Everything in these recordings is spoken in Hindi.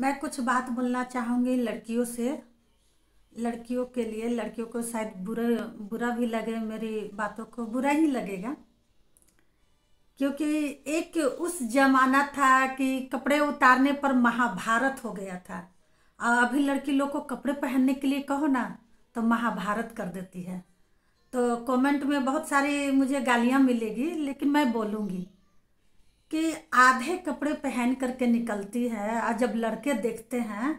मैं कुछ बात बोलना चाहूँगी लड़कियों से लड़कियों के लिए लड़कियों को शायद बुरा बुरा भी लगे मेरी बातों को बुरा ही लगेगा क्योंकि एक उस ज़माना था कि कपड़े उतारने पर महाभारत हो गया था और अभी लड़की लोग को कपड़े पहनने के लिए कहो ना तो महाभारत कर देती है तो कमेंट में बहुत सारी मुझे गालियाँ मिलेगी लेकिन मैं बोलूँगी कि आधे कपड़े पहन करके निकलती है और जब लड़के देखते हैं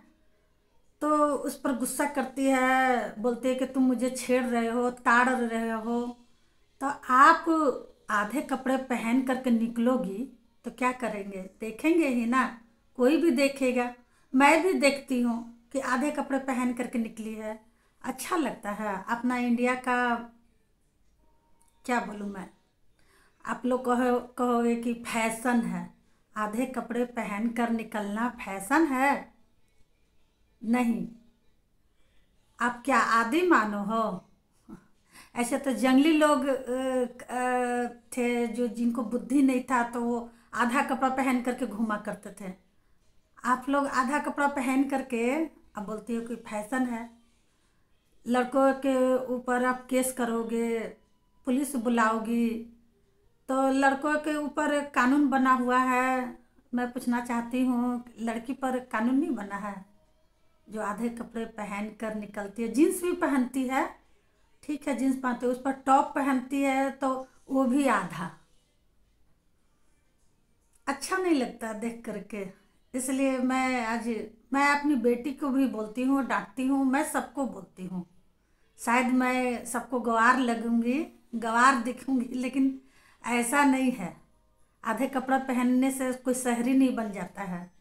तो उस पर गुस्सा करती है बोलते है कि तुम मुझे छेड़ रहे हो ताड़ रहे हो तो आप आधे कपड़े पहन करके निकलोगी तो क्या करेंगे देखेंगे ही ना कोई भी देखेगा मैं भी देखती हूँ कि आधे कपड़े पहन करके निकली है अच्छा लगता है अपना इंडिया का क्या बोलूँ मैं आप लोग कहो कहोगे कि फैशन है आधे कपड़े पहन कर निकलना फैशन है नहीं आप क्या आदि मानो हो ऐसे तो जंगली लोग थे जो जिनको बुद्धि नहीं था तो वो आधा कपड़ा पहन करके घूमा करते थे आप लोग आधा कपड़ा पहन करके अब बोलती हो कि फैशन है लड़कों के ऊपर आप केस करोगे पुलिस बुलाओगी तो लड़कों के ऊपर कानून बना हुआ है मैं पूछना चाहती हूँ लड़की पर कानून नहीं बना है जो आधे कपड़े पहन कर निकलती है जीन्स भी पहनती है ठीक है जीन्स पहनती है उस पर टॉप पहनती है तो वो भी आधा अच्छा नहीं लगता देख करके इसलिए मैं आज मैं अपनी बेटी को भी बोलती हूँ डांटती हूँ मैं सबको बोलती हूँ शायद मैं सबको गवार लगूंगी गवार दिखूंगी लेकिन ऐसा नहीं है आधे कपड़ा पहनने से कोई शहरी नहीं बन जाता है